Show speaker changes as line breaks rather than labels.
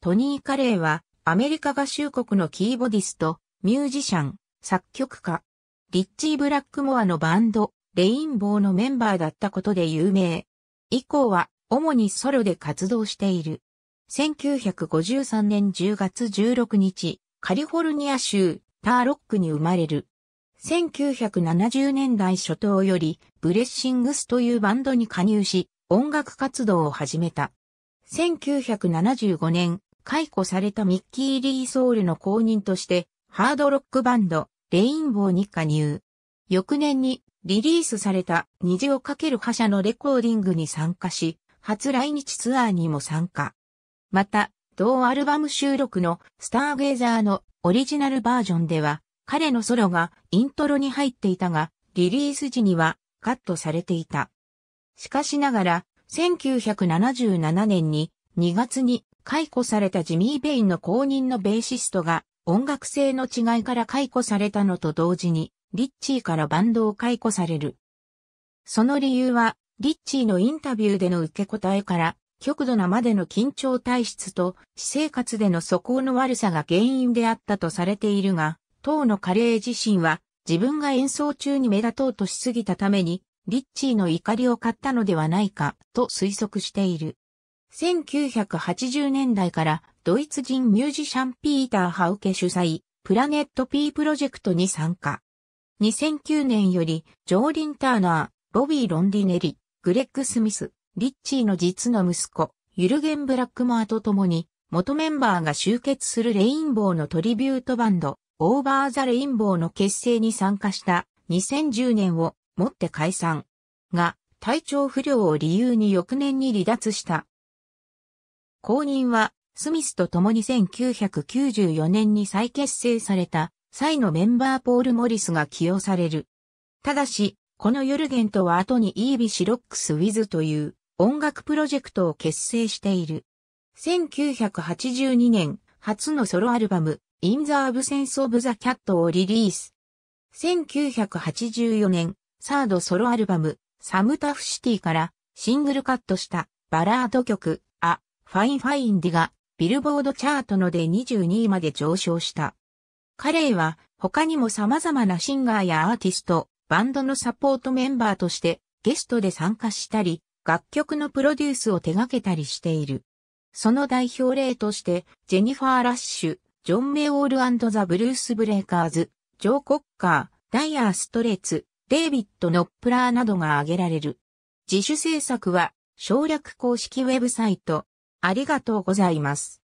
トニー・カレーは、アメリカ合衆国のキーボディスト、ミュージシャン、作曲家、リッチー・ブラックモアのバンド、レインボーのメンバーだったことで有名。以降は、主にソロで活動している。1953年10月16日、カリフォルニア州、ターロックに生まれる。1970年代初頭より、ブレッシングスというバンドに加入し、音楽活動を始めた。1975年、解雇されたミッキー・リー・ソウルの後任として、ハードロックバンド、レインボーに加入。翌年にリリースされた虹をかける覇者のレコーディングに参加し、初来日ツアーにも参加。また、同アルバム収録のスターゲイザーのオリジナルバージョンでは、彼のソロがイントロに入っていたが、リリース時にはカットされていた。しかしながら、1977年に2月に解雇されたジミー・ベインの公認のベーシストが音楽性の違いから解雇されたのと同時に、リッチーからバンドを解雇される。その理由は、リッチーのインタビューでの受け答えから、極度なまでの緊張体質と、私生活での素行の悪さが原因であったとされているが、当のカレー自身は、自分が演奏中に目立とうとしすぎたために、リッチーの怒りを買ったのではないか、と推測している。1980年代からドイツ人ミュージシャンピーター・ハウケ主催、プラネット P プロジェクトに参加。2009年より、ジョーリン・ターナー、ボビー・ロンディネリ、グレッグ・スミス、リッチーの実の息子、ユルゲン・ブラックマーと共に、元メンバーが集結するレインボーのトリビュートバンド、オーバー・ザ・レインボーの結成に参加した2010年をもって解散。が、体調不良を理由に翌年に離脱した後任は、スミスと共に1994年に再結成された、際のメンバーポール・モリスが起用される。ただし、このヨルゲンとは後にイービシロックス・ウィズという音楽プロジェクトを結成している。1982年、初のソロアルバム、インザ・アブセンス・オブ・ザ・キャットをリリース。1984年、サードソロアルバム、サムタフシティからシングルカットしたバラード曲、ファインファインディがビルボードチャートので22位まで上昇した。彼は他にも様々なシンガーやアーティスト、バンドのサポートメンバーとしてゲストで参加したり、楽曲のプロデュースを手掛けたりしている。その代表例として、ジェニファー・ラッシュ、ジョン・メオールザ・ブルース・ブレイカーズ、ジョー・コッカー、ダイアー・ストレッツ、デイビッド・ノップラーなどが挙げられる。自主制作は省略公式ウェブサイト、ありがとうございます。